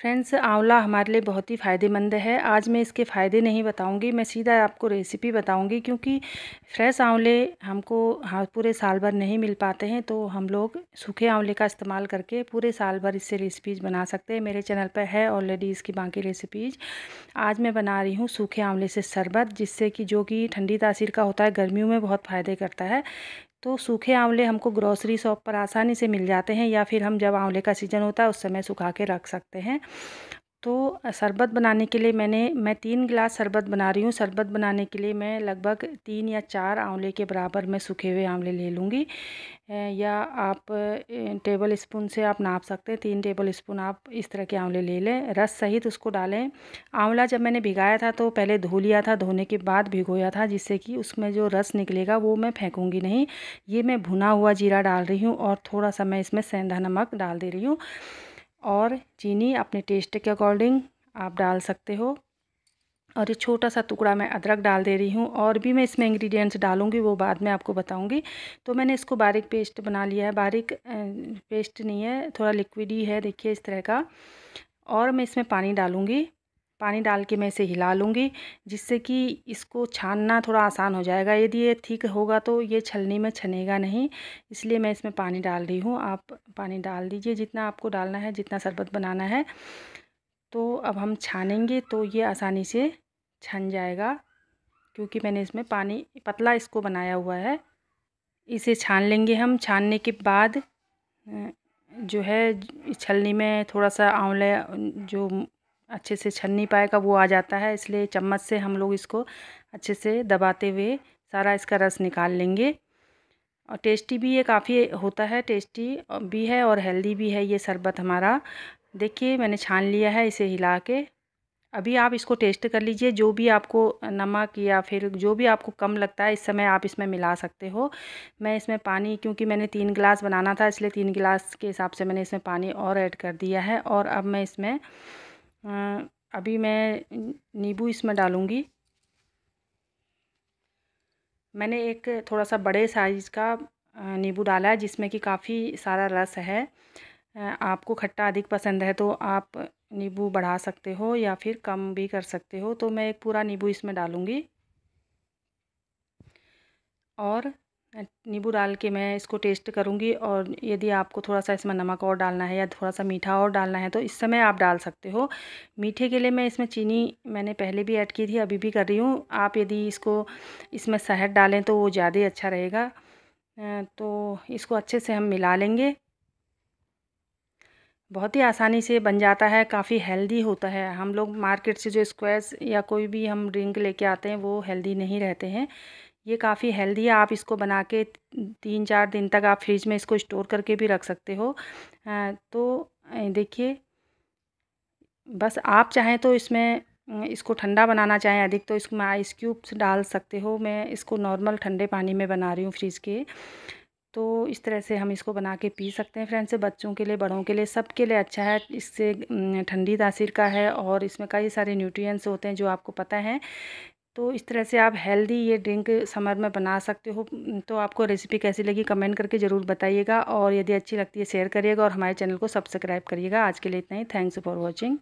friends आंवला हमारे लिए बहुत ही फ़ायदेमंद है आज मैं इसके फ़ायदे नहीं बताऊंगी मैं सीधा आपको रेसिपी बताऊंगी क्योंकि फ्रेश आंवले हमको हाँ पूरे साल भर नहीं मिल पाते हैं तो हम लोग सूखे आंवले का इस्तेमाल करके पूरे साल भर इससे रेसिपीज़ बना सकते हैं मेरे चैनल पर है ऑलरेडी इसकी बाकी रेसिपीज़ आज मैं बना रही हूँ सूखे आंवले से शरबत जिससे कि जो कि ठंडी तासीर का होता है गर्मियों में बहुत फ़ायदे करता है तो सूखे आंवले हमको ग्रॉसरी शॉप पर आसानी से मिल जाते हैं या फिर हम जब आंवले का सीज़न होता है उस समय सुखा के रख सकते हैं तो शरबत बनाने के लिए मैंने मैं तीन गिलास शरबत बना रही हूँ शरबत बनाने के लिए मैं लगभग तीन या चार आंवले के बराबर मैं सूखे हुए आंवले ले लूँगी या आप टेबल स्पून से आप नाप सकते हैं तीन टेबल स्पून आप इस तरह के आंवले ले लें रस सहित उसको डालें आंवला जब मैंने भिगाया था तो पहले धो लिया था धोने के बाद भिगोया था जिससे कि उसमें जो रस निकलेगा वो मैं फेंकूँगी नहीं ये मैं भुना हुआ जीरा डाल रही हूँ और थोड़ा सा मैं इसमें सेंधा नमक डाल दे रही हूँ और चीनी अपने टेस्ट के अकॉर्डिंग आप डाल सकते हो और ये छोटा सा टुकड़ा मैं अदरक डाल दे रही हूँ और भी मैं इसमें इंग्रेडिएंट्स डालूँगी वो बाद में आपको बताऊँगी तो मैंने इसको बारीक पेस्ट बना लिया है बारीक पेस्ट नहीं है थोड़ा लिक्विड ही है देखिए इस तरह का और मैं इसमें पानी डालूँगी पानी डाल के मैं इसे हिला लूँगी जिससे कि इसको छानना थोड़ा आसान हो जाएगा यदि ये ठीक होगा तो ये छलनी में छनेगा नहीं इसलिए मैं इसमें पानी डाल रही हूँ आप पानी डाल दीजिए जितना आपको डालना है जितना शरबत बनाना है तो अब हम छानेंगे तो ये आसानी से छन जाएगा क्योंकि मैंने इसमें पानी पतला इसको बनाया हुआ है इसे छान लेंगे हम छानने के बाद जो है छलनी में थोड़ा सा आंवला जो अच्छे से छन नहीं पाएगा वो आ जाता है इसलिए चम्मच से हम लोग इसको अच्छे से दबाते हुए सारा इसका रस निकाल लेंगे और टेस्टी भी ये काफ़ी होता है टेस्टी भी है और हेल्दी भी है ये शरबत हमारा देखिए मैंने छान लिया है इसे हिला के अभी आप इसको टेस्ट कर लीजिए जो भी आपको नमक या फिर जो भी आपको कम लगता है इस समय आप इसमें मिला सकते हो मैं इसमें पानी क्योंकि मैंने तीन गिलास बनाना था इसलिए तीन गिलास के हिसाब से मैंने इसमें पानी और ऐड कर दिया है और अब मैं इसमें अभी मैं नींबू इसमें डालूँगी मैंने एक थोड़ा सा बड़े साइज़ का नींबू डाला है जिसमें कि काफ़ी सारा रस है आपको खट्टा अधिक पसंद है तो आप नींबू बढ़ा सकते हो या फिर कम भी कर सकते हो तो मैं एक पूरा नींबू इसमें डालूँगी और नींबू डाल के मैं इसको टेस्ट करूँगी और यदि आपको थोड़ा सा इसमें नमक और डालना है या थोड़ा सा मीठा और डालना है तो इस समय आप डाल सकते हो मीठे के लिए मैं इसमें चीनी मैंने पहले भी ऐड की थी अभी भी कर रही हूँ आप यदि इसको इसमें शहद डालें तो वो ज़्यादा अच्छा रहेगा तो इसको अच्छे से हम मिला लेंगे बहुत ही आसानी से बन जाता है काफ़ी हेल्दी होता है हम लोग मार्केट से जो स्क्वेस या कोई भी हम ड्रिंक लेके आते हैं वो हेल्दी नहीं रहते हैं ये काफ़ी हेल्दी है आप इसको बना के तीन चार दिन तक आप फ्रिज में इसको स्टोर करके भी रख सकते हो तो देखिए बस आप चाहें तो इसमें इसको ठंडा बनाना चाहें अधिक तो इसमें आइस क्यूब्स डाल सकते हो मैं इसको नॉर्मल ठंडे पानी में बना रही हूँ फ्रिज के तो इस तरह से हम इसको बना के पी सकते हैं फ्रेंड्स बच्चों के लिए बड़ों के लिए सब के लिए अच्छा है इससे ठंडी तासीर का है और इसमें कई सारे न्यूट्रिएंट्स होते हैं जो आपको पता है तो इस तरह से आप हेल्दी ये ड्रिंक समर में बना सकते हो तो आपको रेसिपी कैसी लगी कमेंट करके ज़रूर बताइएगा और यदि अच्छी लगती है शेयर करिएगा और हमारे चैनल को सब्सक्राइब करिएगा आज के लिए इतना ही थैंक्स फॉर वॉचिंग